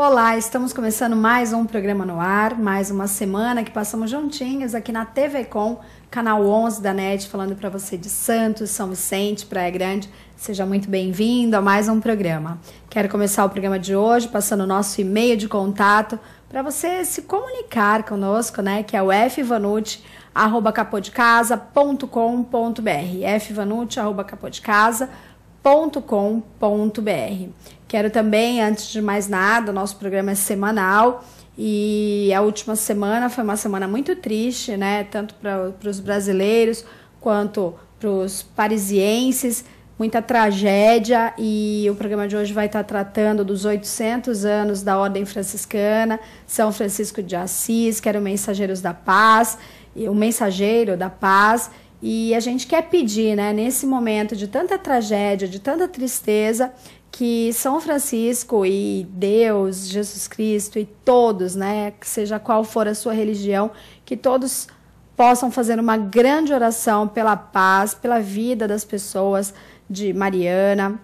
Olá, estamos começando mais um programa no ar, mais uma semana que passamos juntinhos aqui na TV Com, canal 11 da NET, falando para você de Santos, São Vicente, Praia Grande. Seja muito bem-vindo a mais um programa. Quero começar o programa de hoje passando o nosso e-mail de contato para você se comunicar conosco, né, que é o fvanute@capodcasa.com.br. Fvanute@capodcasa.com.br Quero também, antes de mais nada, nosso programa é semanal e a última semana foi uma semana muito triste, né? Tanto para os brasileiros quanto para os parisienses, muita tragédia. E o programa de hoje vai estar tratando dos 800 anos da Ordem Franciscana, São Francisco de Assis, que era o Mensageiros da Paz, o Mensageiro da Paz. E a gente quer pedir, né, nesse momento de tanta tragédia, de tanta tristeza, que São Francisco e Deus, Jesus Cristo e todos, né, seja qual for a sua religião, que todos possam fazer uma grande oração pela paz, pela vida das pessoas de Mariana,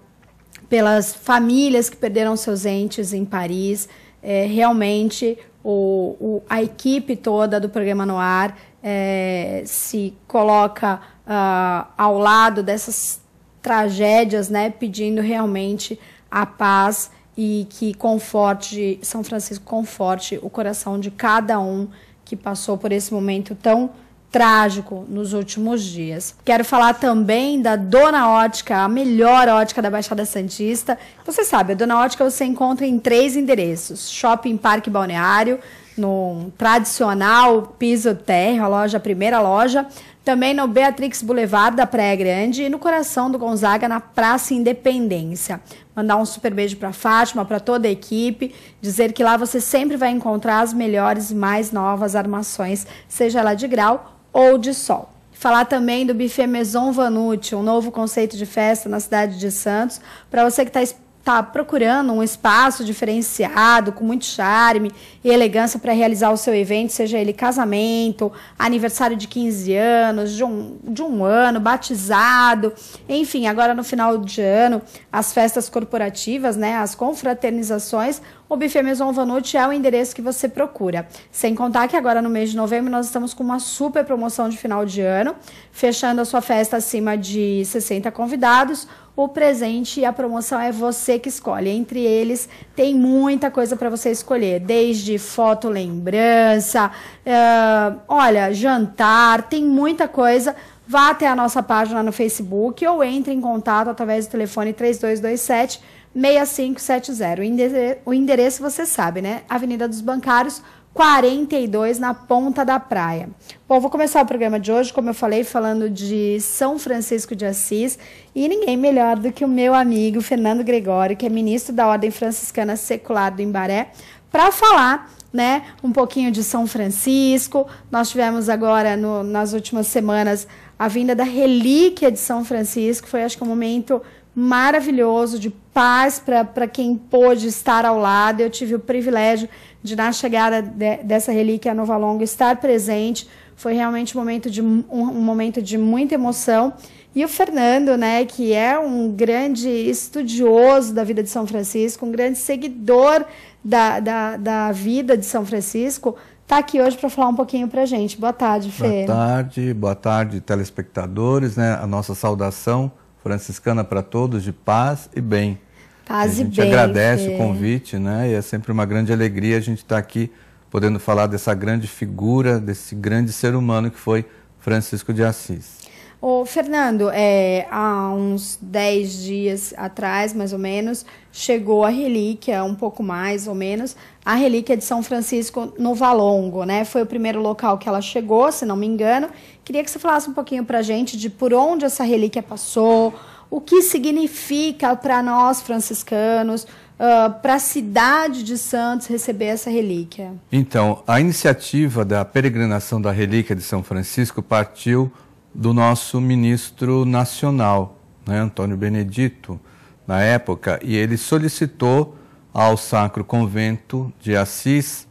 pelas famílias que perderam seus entes em Paris. É, realmente, o, o, a equipe toda do programa Noir é, se coloca uh, ao lado dessas tragédias, né, pedindo realmente a paz e que conforte, São Francisco conforte o coração de cada um que passou por esse momento tão trágico nos últimos dias. Quero falar também da Dona Ótica, a melhor ótica da Baixada Santista. Você sabe, a Dona Ótica você encontra em três endereços: Shopping Parque Balneário, no tradicional piso térreo, a loja, a primeira loja, também no Beatrix Boulevard da Praia Grande e no coração do Gonzaga na Praça Independência. Mandar um super beijo para Fátima, para toda a equipe, dizer que lá você sempre vai encontrar as melhores, mais novas armações, seja ela de grau ou de sol. Falar também do buffet Maison Vanucci, um novo conceito de festa na cidade de Santos, para você que está está procurando um espaço diferenciado, com muito charme e elegância para realizar o seu evento, seja ele casamento, aniversário de 15 anos, de um, de um ano, batizado, enfim, agora no final de ano, as festas corporativas, né, as confraternizações, o buffet Maison Vanucci é o endereço que você procura. Sem contar que agora no mês de novembro nós estamos com uma super promoção de final de ano, fechando a sua festa acima de 60 convidados o presente e a promoção é você que escolhe. Entre eles tem muita coisa para você escolher, desde foto lembrança, uh, olha, jantar, tem muita coisa. Vá até a nossa página no Facebook ou entre em contato através do telefone 3227 6570. O endereço, o endereço você sabe, né? Avenida dos Bancários 42 na Ponta da Praia. Bom, vou começar o programa de hoje, como eu falei, falando de São Francisco de Assis e ninguém melhor do que o meu amigo Fernando Gregório, que é ministro da Ordem Franciscana Secular do Imbaré, para falar né, um pouquinho de São Francisco. Nós tivemos agora, no, nas últimas semanas, a vinda da relíquia de São Francisco, foi acho que um momento maravilhoso de paz para quem pôde estar ao lado. Eu tive o privilégio de, na chegada de, dessa relíquia a Nova Longa, estar presente. Foi realmente um momento de, um, um momento de muita emoção. E o Fernando, né, que é um grande estudioso da vida de São Francisco, um grande seguidor da, da, da vida de São Francisco, está aqui hoje para falar um pouquinho para a gente. Boa tarde, Fê. Boa tarde, boa tarde, telespectadores. Né? A nossa saudação franciscana para todos de paz e bem. Paz e, a gente bem, agradece o convite, né? E é sempre uma grande alegria a gente estar tá aqui podendo falar dessa grande figura, desse grande ser humano que foi Francisco de Assis. Ô, Fernando, é, há uns 10 dias atrás, mais ou menos, chegou a relíquia, um pouco mais ou menos, a relíquia de São Francisco no Valongo, né? Foi o primeiro local que ela chegou, se não me engano. Queria que você falasse um pouquinho pra gente de por onde essa relíquia passou, o que significa para nós franciscanos, uh, para a cidade de Santos receber essa relíquia. Então, a iniciativa da peregrinação da relíquia de São Francisco partiu do nosso ministro nacional, né, Antônio Benedito, na época, e ele solicitou ao Sacro Convento de Assis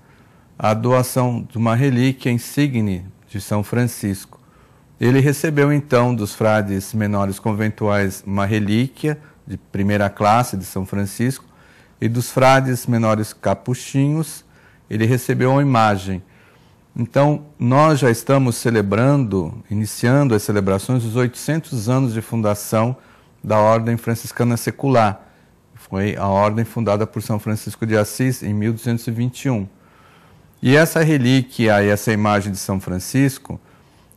a doação de uma relíquia insigne de São Francisco. Ele recebeu então dos frades menores conventuais uma relíquia de primeira classe de São Francisco e dos frades menores capuchinhos ele recebeu uma imagem então, nós já estamos celebrando, iniciando as celebrações, os 800 anos de fundação da Ordem Franciscana Secular. Foi a ordem fundada por São Francisco de Assis em 1221. E essa relíquia e essa imagem de São Francisco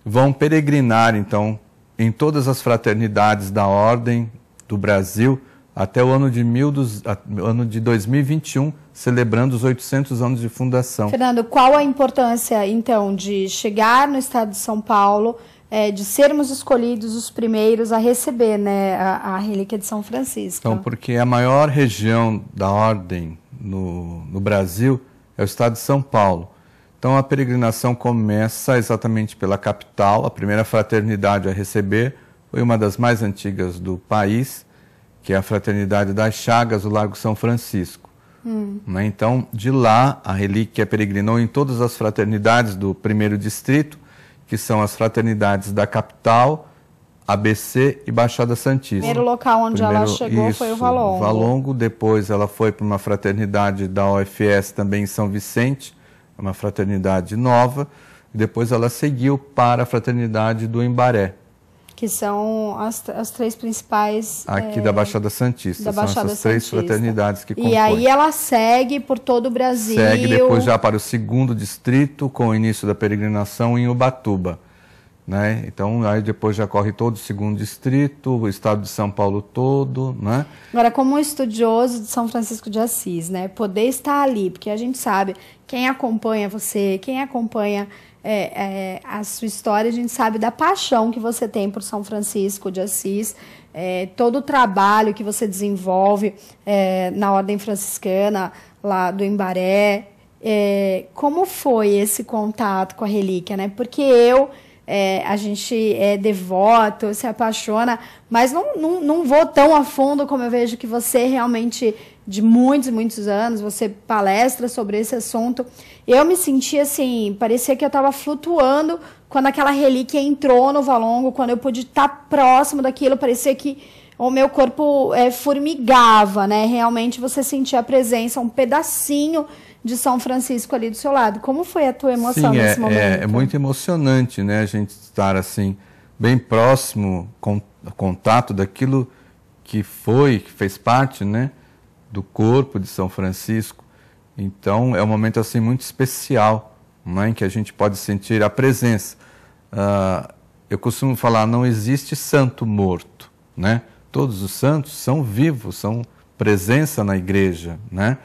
vão peregrinar, então, em todas as fraternidades da ordem do Brasil até o ano de, mil dos, ano de 2021, celebrando os 800 anos de fundação. Fernando, qual a importância, então, de chegar no estado de São Paulo, é, de sermos escolhidos os primeiros a receber né, a, a, relíquia de São Francisco? Então, porque a maior região da ordem no, no Brasil é o estado de São Paulo. Então, a peregrinação começa exatamente pela capital, a primeira fraternidade a receber, foi uma das mais antigas do país que é a Fraternidade das Chagas, o Largo São Francisco. Hum. Né? Então, de lá, a relíquia peregrinou em todas as fraternidades do primeiro distrito, que são as fraternidades da capital, ABC e Baixada Santista. Primeiro local onde Primeiro, ela chegou isso, foi o Valongo. Valongo, depois ela foi para uma fraternidade da OFS também em São Vicente, uma fraternidade nova. Depois ela seguiu para a fraternidade do Embaré, que são as, as três principais. Aqui é, da Baixada Santista. Da Baixada são essas três Santista. fraternidades que compõem. E aí ela segue por todo o Brasil. Segue depois já para o segundo distrito, com o início da peregrinação em Ubatuba. Né? Então, aí depois já corre todo o segundo distrito, o estado de São Paulo todo, né? Agora, como estudioso de São Francisco de Assis, né? Poder estar ali, porque a gente sabe quem acompanha você, quem acompanha é, é, a sua história, a gente sabe da paixão que você tem por São Francisco de Assis, é, todo o trabalho que você desenvolve é, na Ordem Franciscana, lá do Embaré. É, como foi esse contato com a relíquia, né? Porque eu. É, a gente é devoto, se apaixona, mas não, não, não vou tão a fundo como eu vejo que você realmente de muitos, muitos anos, você palestra sobre esse assunto. Eu me senti assim, parecia que eu estava flutuando quando aquela relíquia entrou no Valongo, quando eu pude estar tá próximo daquilo, parecia que o meu corpo é, formigava, né? Realmente você sentia a presença, um pedacinho de São Francisco ali do seu lado. Como foi a tua emoção Sim, é, nesse é, momento? É, é muito emocionante, né? A gente estar assim, bem próximo, com, contato daquilo que foi, que fez parte, né? do corpo de São Francisco. Então é um momento assim muito especial, né, em que a gente pode sentir a presença. Uh, eu costumo falar, não existe santo morto, né? Todos os santos são vivos, são presença na igreja, né?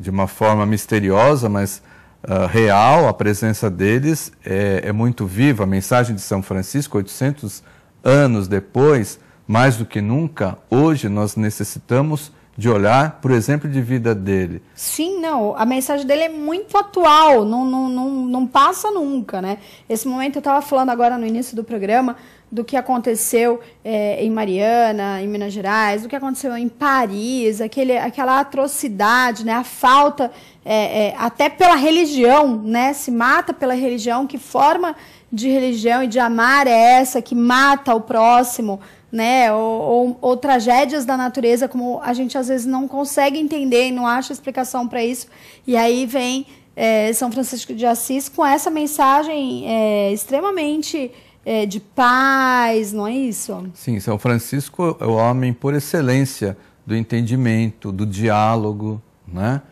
De uma forma misteriosa, mas uh, real, a presença deles é, é muito viva. A mensagem de São Francisco, 800 anos depois, mais do que nunca, hoje nós necessitamos de olhar para o exemplo de vida dele. Sim, não. A mensagem dele é muito atual, não, não, não, não passa nunca, né? Esse momento eu estava falando agora no início do programa do que aconteceu é, em Mariana, em Minas Gerais, do que aconteceu em Paris, aquele, aquela atrocidade, né? A falta, é, é, até pela religião, né? Se mata pela religião, que forma de religião e de amar é essa que mata o próximo, né? Ou, ou, ou, tragédias da natureza, como a gente às vezes não consegue entender e não acha explicação para isso. E aí vem é, São Francisco de Assis com essa mensagem é, extremamente é, de paz, não é isso? Sim, São Francisco é o homem por excelência do entendimento, do diálogo, né?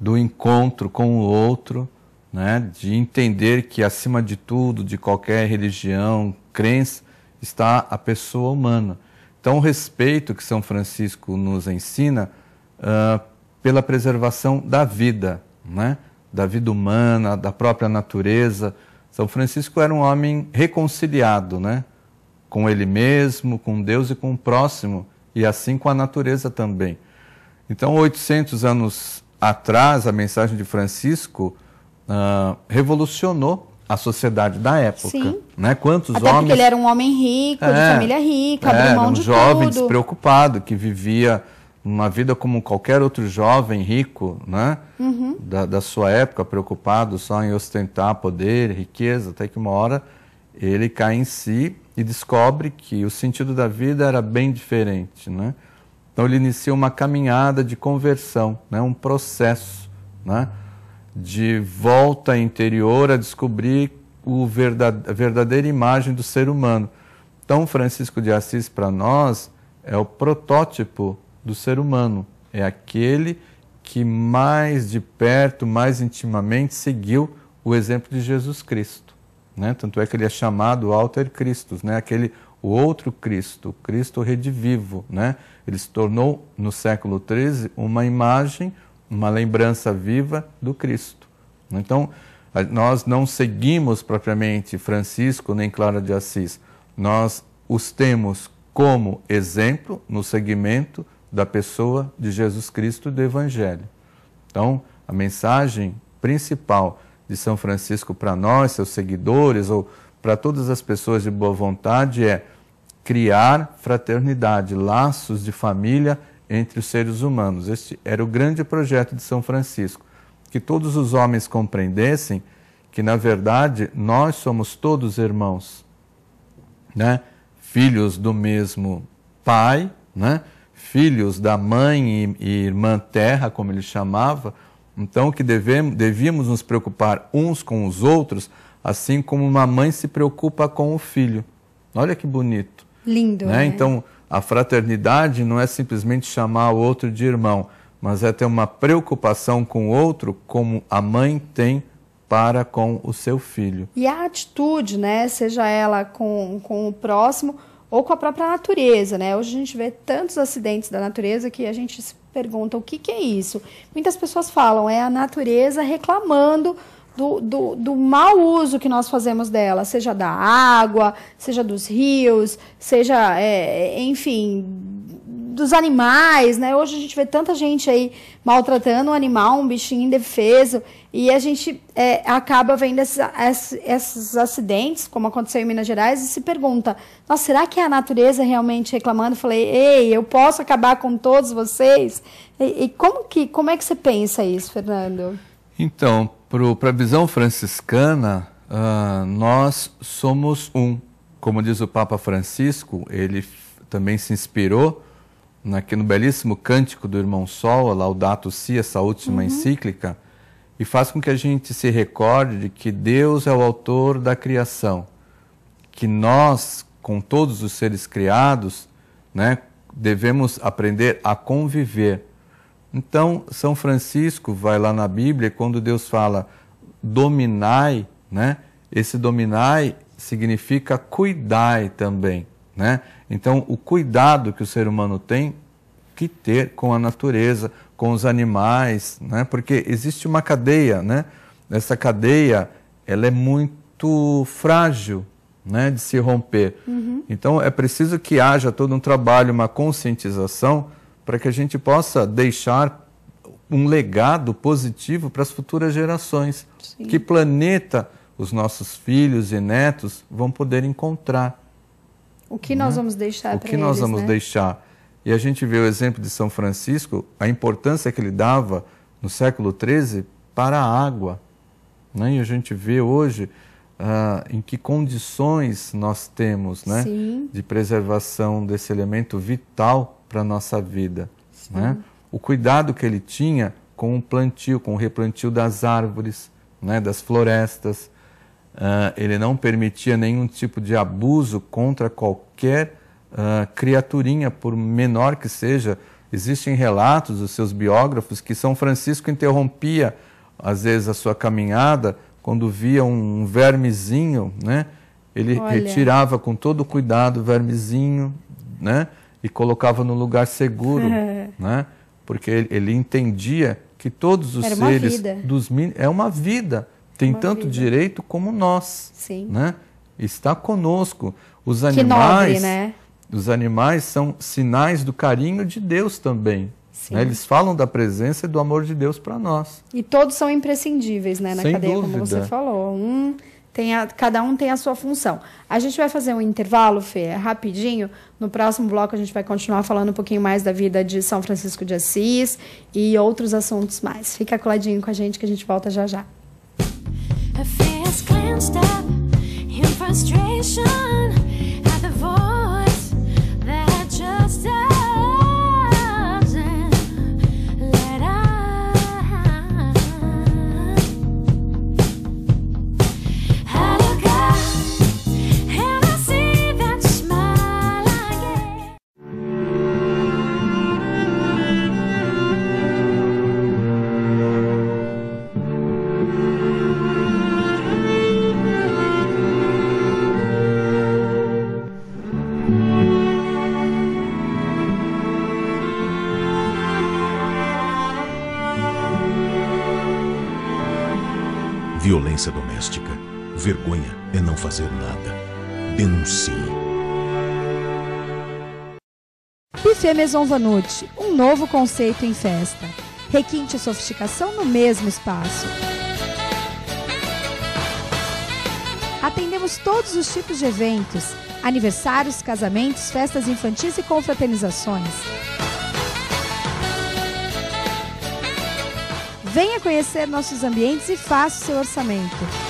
do encontro com o outro, né? de entender que acima de tudo, de qualquer religião, crença, está a pessoa humana. Então, o respeito que São Francisco nos ensina uh, pela preservação da vida, né? da vida humana, da própria natureza. São Francisco era um homem reconciliado né? com ele mesmo, com Deus e com o próximo, e assim com a natureza também. Então, 800 anos atrás, a mensagem de Francisco uh, revolucionou a sociedade da época. Sim. Né? Quantos Até homens. Porque ele era um homem rico, é, de família rica, é, abriu mão um de jovem tudo. despreocupado que vivia uma vida como qualquer outro jovem rico, né? Uhum. Da, da, sua época, preocupado só em ostentar poder, riqueza, até que uma hora ele cai em si e descobre que o sentido da vida era bem diferente, né? Então ele inicia uma caminhada de conversão, né? Um processo, né? de volta interior a descobrir o verdade, a verdadeira imagem do ser humano. Então, Francisco de Assis, para nós, é o protótipo do ser humano, é aquele que mais de perto, mais intimamente seguiu o exemplo de Jesus Cristo. Né? Tanto é que ele é chamado Alter Christus, né? aquele o outro Cristo, Cristo redivivo. Né? Ele se tornou, no século XIII, uma imagem, uma lembrança viva do Cristo. Então, nós não seguimos propriamente Francisco nem Clara de Assis, nós os temos como exemplo no segmento da pessoa de Jesus Cristo do Evangelho. Então, a mensagem principal de São Francisco para nós, seus seguidores, ou para todas as pessoas de boa vontade é criar fraternidade, laços de família entre os seres humanos. Este era o grande projeto de São Francisco, que todos os homens compreendessem que, na verdade, nós somos todos irmãos, né? filhos do mesmo pai, né? filhos da mãe e irmã terra, como ele chamava, então que devemos, devíamos nos preocupar uns com os outros, assim como uma mãe se preocupa com o filho. Olha que bonito. Lindo. Né? Né? Então, a fraternidade não é simplesmente chamar o outro de irmão, mas é ter uma preocupação com o outro como a mãe tem para com o seu filho. E a atitude, né, seja ela com, com o próximo ou com a própria natureza, né? Hoje a gente vê tantos acidentes da natureza que a gente se pergunta o que, que é isso. Muitas pessoas falam, é a natureza reclamando do, do, do mau uso que nós fazemos dela, seja da água, seja dos rios, seja, é, enfim, dos animais, né? Hoje a gente vê tanta gente aí maltratando um animal, um bichinho indefeso, e a gente é, acaba vendo esses, esses, acidentes, como aconteceu em Minas Gerais, e se pergunta: nossa, será que é a natureza realmente reclamando? Eu falei, ei, eu posso acabar com todos vocês? E, e como, que, como é que você pensa isso, Fernando? Então, para a visão franciscana, uh, nós somos um. Como diz o Papa Francisco, ele também se inspirou naquele belíssimo cântico do Irmão Sol, Laudato Si, essa última uhum. encíclica, e faz com que a gente se recorde de que Deus é o autor da criação, que nós, com todos os seres criados, né, devemos aprender a conviver então, São Francisco vai lá na Bíblia, quando Deus fala dominai, né? Esse dominai significa cuidai também, né? Então, o cuidado que o ser humano tem que ter com a natureza, com os animais, né? Porque existe uma cadeia, né? Essa cadeia, ela é muito frágil, né? De se romper. Uhum. Então, é preciso que haja todo um trabalho, uma conscientização para que a gente possa deixar um legado positivo para as futuras gerações. Sim. Que planeta os nossos filhos e netos vão poder encontrar? O que né? nós vamos deixar para O que nós vamos né? deixar? E a gente vê o exemplo de São Francisco, a importância que ele dava no século XIII para a água. Né? E a gente vê hoje ah, em que condições nós temos né, de preservação desse elemento vital para a nossa vida. Né? O cuidado que ele tinha com o plantio, com o replantio das árvores, né, das florestas. Ah, ele não permitia nenhum tipo de abuso contra qualquer ah, criaturinha, por menor que seja. Existem relatos dos seus biógrafos que São Francisco interrompia, às vezes, a sua caminhada quando via um vermezinho, né? Ele Olha. retirava com todo cuidado o vermezinho, né? E colocava no lugar seguro, né? Porque ele, ele, entendia que todos os Era seres dos é uma vida, tem uma tanto vida. direito como nós, Sim. né? Está conosco. Os animais, que nobre, né? os animais são sinais do carinho de Deus também, né? Eles falam da presença e do amor de Deus para nós. E todos são imprescindíveis né, na Sem cadeia, dúvida. como você falou. Um tem a, cada um tem a sua função. A gente vai fazer um intervalo, Fê, é rapidinho. No próximo bloco a gente vai continuar falando um pouquinho mais da vida de São Francisco de Assis e outros assuntos mais. Fica coladinho com a gente que a gente volta já já. A Vergonha é não fazer nada. Denuncie. Buffet é Maison Vanucci, um novo conceito em festa. Requinte e sofisticação no mesmo espaço. Atendemos todos os tipos de eventos, aniversários, casamentos, festas infantis e confraternizações. Venha conhecer nossos ambientes e faça o seu orçamento.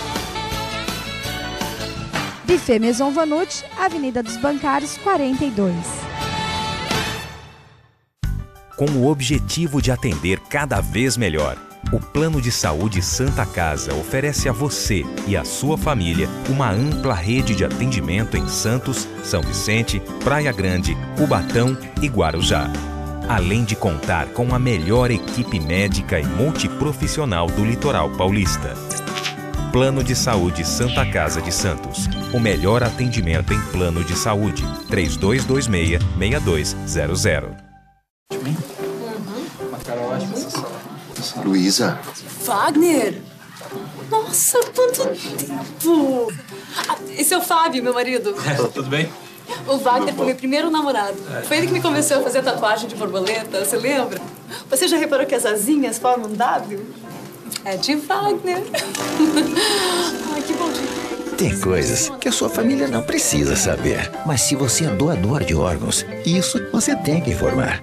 Buffet Maison Vanucci, Avenida dos Bancários 42. Com o objetivo de atender cada vez melhor, o Plano de Saúde Santa Casa oferece a você e a sua família uma ampla rede de atendimento em Santos, São Vicente, Praia Grande, Cubatão e Guarujá além de contar com a melhor equipe médica e multiprofissional do litoral paulista. Plano de Saúde Santa Casa de Santos. O melhor atendimento em plano de saúde. 3226-6200. Uhum. Luísa. Wagner! Nossa, quanto tempo! Ah, esse é o Fábio, meu marido. É, tudo bem? O Wagner foi meu primeiro namorado. Foi ele que me convenceu a fazer tatuagem de borboleta, você lembra? Você já reparou que as asinhas formam um W? É de Wagner. Ai, que bom dia. Tem coisas que a sua família não precisa saber. Mas se você é doador de órgãos, isso você tem que informar.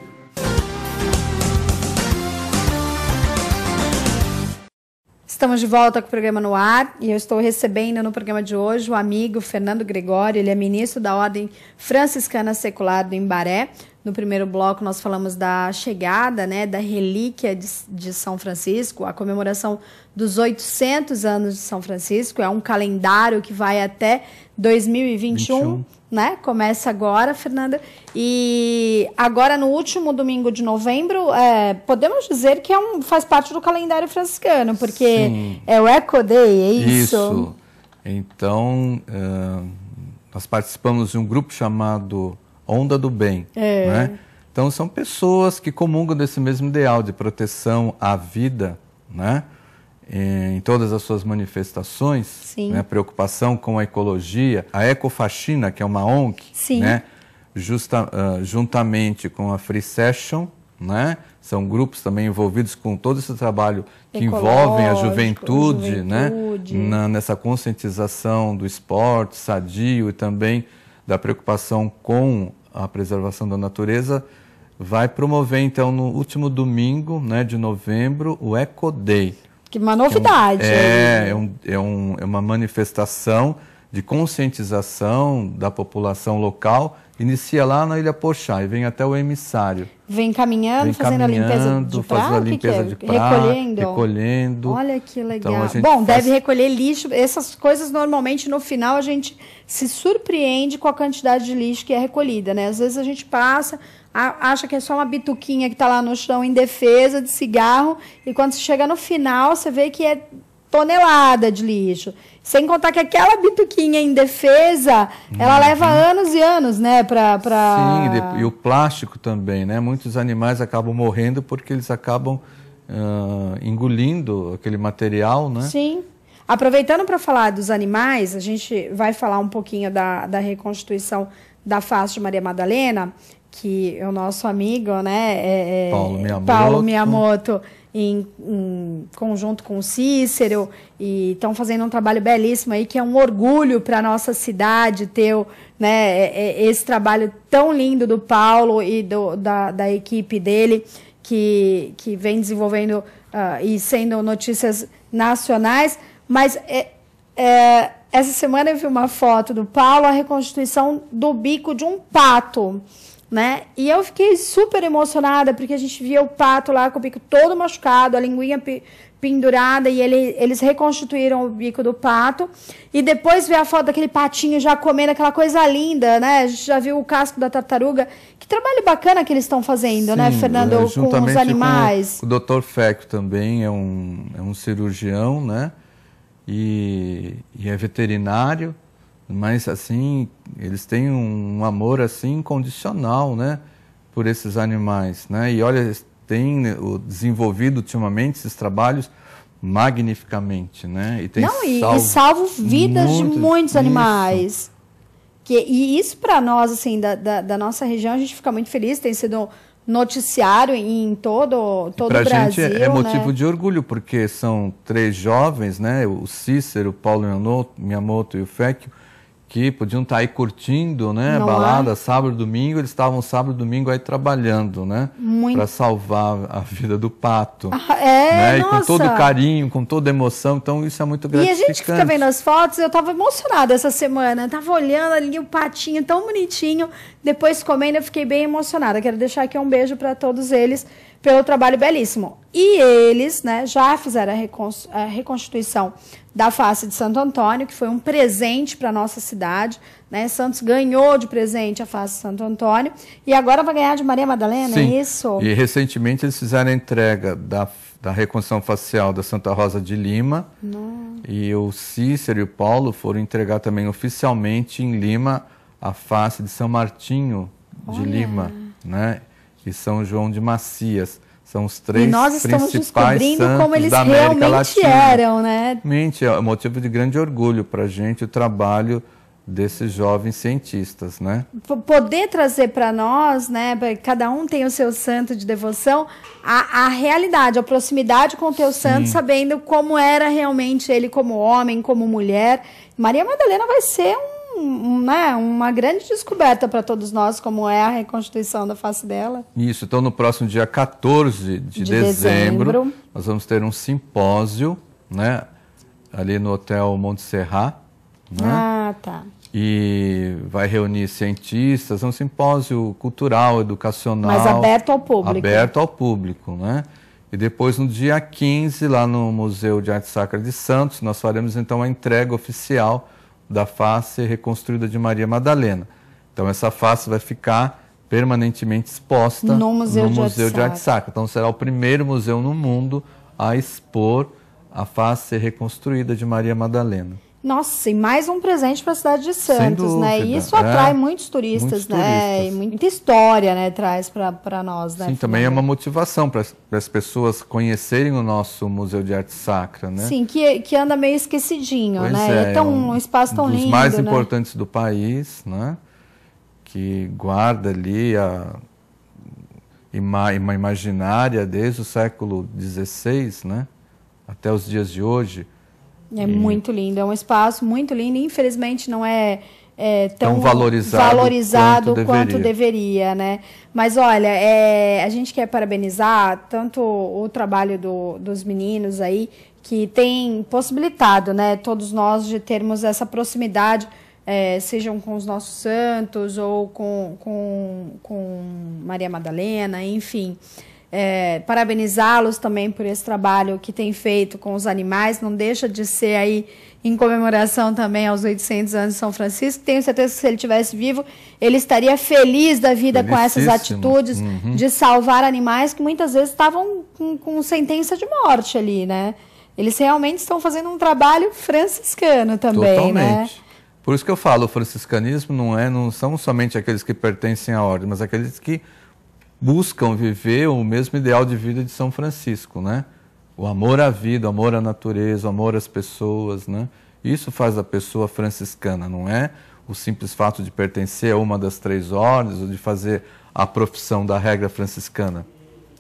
Estamos de volta com o programa no ar e eu estou recebendo no programa de hoje o amigo Fernando Gregório, ele é ministro da Ordem Franciscana Secular do Embaré, no primeiro bloco, nós falamos da chegada né, da relíquia de, de, São Francisco, a comemoração dos 800 anos de São Francisco. É um calendário que vai até 2021, 21. né? Começa agora, Fernanda. E agora, no último domingo de novembro, é, podemos dizer que é um, faz parte do calendário franciscano, porque Sim. é o Eco Day, é isso? Isso. Então, é, nós participamos de um grupo chamado onda do bem. É. Né? Então são pessoas que comungam desse mesmo ideal de proteção à vida, né? É, em todas as suas manifestações, Né? preocupação com a ecologia, a Ecofaxina, que é uma ONG, Sim. né? Justa, uh, juntamente com a Free Session, né? São grupos também envolvidos com todo esse trabalho que envolvem a juventude, né? juventude. né? Na, nessa conscientização do esporte sadio e também da preocupação com a preservação da natureza, vai promover, então, no último domingo né, de novembro, o Eco Day. Que é uma novidade. É, um, é, é, um, é, um, é uma manifestação de conscientização da população local inicia lá na Ilha Pochá e vem até o emissário. Vem caminhando, vem fazendo caminhando, a limpeza de praia, a limpeza que que é? de praia, recolhendo. recolhendo. Olha que então, legal. Então, Bom, faz... deve recolher lixo. Essas coisas normalmente no final a gente se surpreende com a quantidade de lixo que é recolhida, né? Às vezes a gente passa, acha que é só uma bituquinha que está lá no chão indefesa de cigarro e quando você chega no final você vê que é tonelada de lixo. Sem contar que aquela bituquinha indefesa, ela uhum. leva anos e anos, né, para... Pra... Sim, e o plástico também, né? Muitos animais acabam morrendo porque eles acabam uh, engolindo aquele material, né? Sim. Aproveitando para falar dos animais, a gente vai falar um pouquinho da, da reconstituição da face de Maria Madalena, que o nosso amigo, né, é, é Paulo Miyamoto, Paulo Miyamoto em, em conjunto com o Cícero, e estão fazendo um trabalho belíssimo aí, que é um orgulho para a nossa cidade ter né, é, é, esse trabalho tão lindo do Paulo e do, da, da equipe dele, que, que vem desenvolvendo uh, e sendo notícias nacionais. Mas é, é, essa semana eu vi uma foto do Paulo, a reconstituição do bico de um pato né? E eu fiquei super emocionada porque a gente via o pato lá com o bico todo machucado, a linguinha pe pendurada e ele, eles reconstituíram o bico do pato. E depois ver a foto daquele patinho já comendo aquela coisa linda, né? A gente já viu o casco da tartaruga. Que trabalho bacana que eles estão fazendo, né, Sim, né, Fernando, é, com os animais. Com o, o Dr. Feco também é um, é um cirurgião, né? E, e é veterinário mas assim, eles têm um amor assim incondicional, né, por esses animais, né? E olha, tem né, desenvolvido ultimamente esses trabalhos magnificamente, né? E tem Não, salvo, e salvo vidas muitos, de muitos animais. Isso. Que, e isso para nós, assim, da, da, da, nossa região, a gente fica muito feliz, tem sido noticiário em todo, todo pra o Gente é, é motivo né? de orgulho, porque são três jovens, né? O Cícero, o Paulo Miyamoto e o Fécio podiam estar tá aí curtindo, né? balada, é? sábado, domingo, eles estavam sábado, domingo aí trabalhando, né? Muito. Para salvar a vida do pato. Ah, é, né? E com todo carinho, com toda emoção, então isso é muito gratificante. E a gente que tá fica vendo as fotos, eu estava emocionada essa semana, eu tava olhando ali o patinho tão bonitinho, depois comendo eu fiquei bem emocionada. Quero deixar aqui um beijo para todos eles pelo trabalho belíssimo. E eles né, já fizeram a, recon a reconstituição da face de Santo Antônio, que foi um presente para a nossa cidade. Né? Santos ganhou de presente a face de Santo Antônio e agora vai ganhar de Maria Madalena, é Sim. é isso? E recentemente eles fizeram a entrega da, da reconstrução facial da Santa Rosa de Lima. Não. E o Cícero e o Paulo foram entregar também oficialmente em Lima a face de São Martinho de Olha. Lima. Né? e São João de Macias. São os três e nós estamos principais descobrindo santos como eles da realmente Latina. eram, né? Mente, é motivo de grande orgulho para a gente o trabalho desses jovens cientistas, né? Poder trazer para nós, né? Cada um tem o seu santo de devoção, a, a realidade, a proximidade com o teu Sim. santo, sabendo como era realmente ele como homem, como mulher. Maria Madalena vai ser um né, uma grande descoberta para todos nós, como é a reconstituição da face dela. Isso, então no próximo dia 14 de, de dezembro, dezembro, nós vamos ter um simpósio, né? Ali no Hotel Montserrat. Né? Ah, tá. E vai reunir cientistas, é um simpósio cultural, educacional. Mas aberto ao público. Aberto ao público, né? E depois, no dia 15, lá no Museu de Arte Sacra de Santos, nós faremos então a entrega oficial da face reconstruída de Maria Madalena. Então essa face vai ficar permanentemente exposta no Museu, no de, museu Arte de Arte Sacra. Então será o primeiro museu no mundo a expor a face reconstruída de Maria Madalena. Nossa, e mais um presente para a cidade de Santos, né? E isso atrai é. muitos turistas, muitos né? Turistas. E muita história, né? Traz para nós, né? Sim, também é uma motivação para as pessoas conhecerem o nosso Museu de Arte Sacra, né? Sim, que, que anda meio esquecidinho, pois né? É, é tão, um, um, espaço tão um lindo. Um dos mais né? importantes do país, né? Que guarda ali a uma imaginária desde o século XVI, né? Até os dias de hoje é muito lindo, é um espaço muito lindo. Infelizmente não é, é tão, tão, valorizado, valorizado quanto, deveria. deveria. né? Mas olha, é, a gente quer parabenizar tanto o trabalho do, dos meninos aí, que tem possibilitado, né, todos nós de termos essa proximidade, é, sejam com os nossos santos ou com, com, com Maria Madalena, enfim é, parabenizá-los também por esse trabalho que tem feito com os animais. Não deixa de ser aí em comemoração também aos 800 anos de São Francisco. Tenho certeza que se ele estivesse vivo, ele estaria feliz da vida com essas atitudes uhum. de salvar animais que muitas vezes estavam com, com sentença de morte ali, né? Eles realmente estão fazendo um trabalho franciscano também, né? Totalmente. né? Por isso que eu falo, o franciscanismo não é, não são somente aqueles que pertencem à ordem, mas aqueles que buscam viver o mesmo ideal de vida de São Francisco, né? O amor à vida, o amor à natureza, o amor às pessoas, né? Isso faz a pessoa franciscana, não é o simples fato de pertencer a uma das três ordens ou de fazer a profissão da regra franciscana.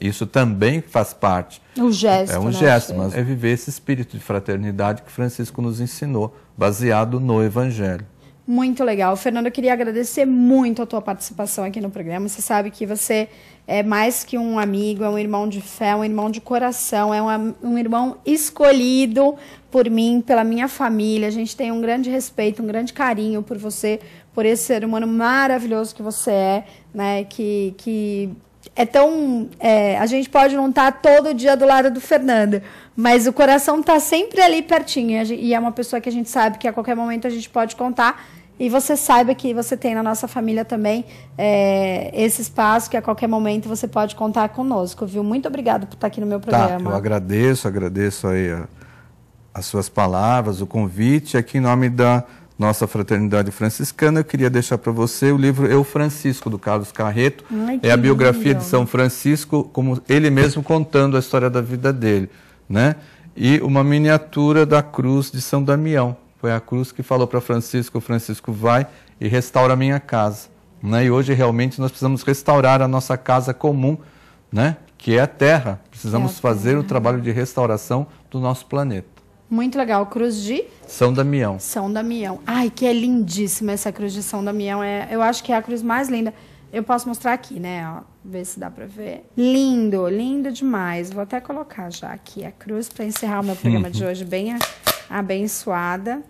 Isso também faz parte. Um gesto, é um né, gesto, mas é viver esse espírito de fraternidade que Francisco nos ensinou, baseado no Evangelho. Muito legal. Fernando, eu queria agradecer muito a tua participação aqui no programa. Você sabe que você é mais que um amigo, é um irmão de fé, um irmão de coração, é um, um irmão escolhido por mim, pela minha família. A gente tem um grande respeito, um grande carinho por você, por esse ser humano maravilhoso que você é, né? Que, que é tão. É, a gente pode não estar tá todo dia do lado do Fernando, mas o coração está sempre ali pertinho. E é uma pessoa que a gente sabe que a qualquer momento a gente pode contar e você saiba que você tem na nossa família também é, esse espaço que a qualquer momento você pode contar conosco, viu? Muito obrigado por estar aqui no meu tá, programa. Tá, eu agradeço, agradeço aí a, as suas palavras, o convite. Aqui em nome da nossa fraternidade franciscana, eu queria deixar para você o livro Eu Francisco, do Carlos Carreto. Ai, é a biografia lindo. de São Francisco, como ele mesmo contando a história da vida dele, né? E uma miniatura da cruz de São Damião foi a cruz que falou para Francisco: Francisco, vai e restaura a minha casa. Né? E hoje realmente nós precisamos restaurar a nossa casa comum, né? que é a Terra. Precisamos é a terra. fazer o trabalho de restauração do nosso planeta. Muito legal. Cruz de? São Damião. São Damião. Ai, que é lindíssima essa cruz de São Damião. É, eu acho que é a cruz mais linda. Eu posso mostrar aqui, né? Ó, ver se dá pra ver. Lindo, lindo demais. Vou até colocar já aqui a cruz para encerrar o meu programa de hoje bem abençoada.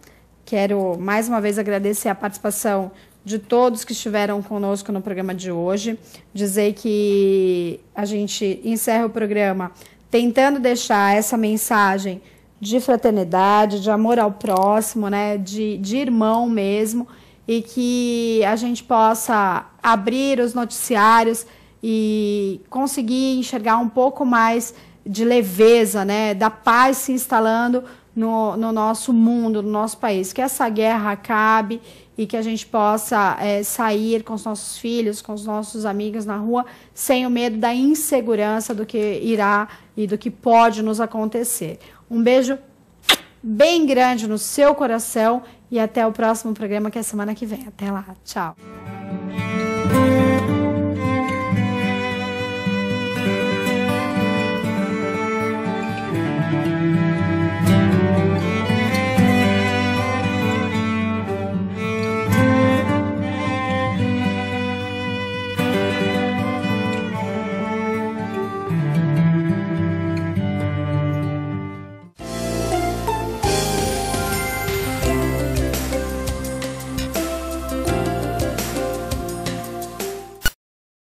Quero mais uma vez agradecer a participação de todos que estiveram conosco no programa de hoje. Dizer que a gente encerra o programa tentando deixar essa mensagem de fraternidade, de amor ao próximo, né? De, de irmão mesmo. E que a gente possa abrir os noticiários e conseguir enxergar um pouco mais de leveza, né? Da paz se instalando no, no nosso mundo, no nosso país. Que essa guerra acabe e que a gente possa é, sair com os nossos filhos, com os nossos amigos na rua, sem o medo da insegurança do que irá e do que pode nos acontecer. Um beijo bem grande no seu coração e até o próximo programa que é semana que vem. Até lá, tchau.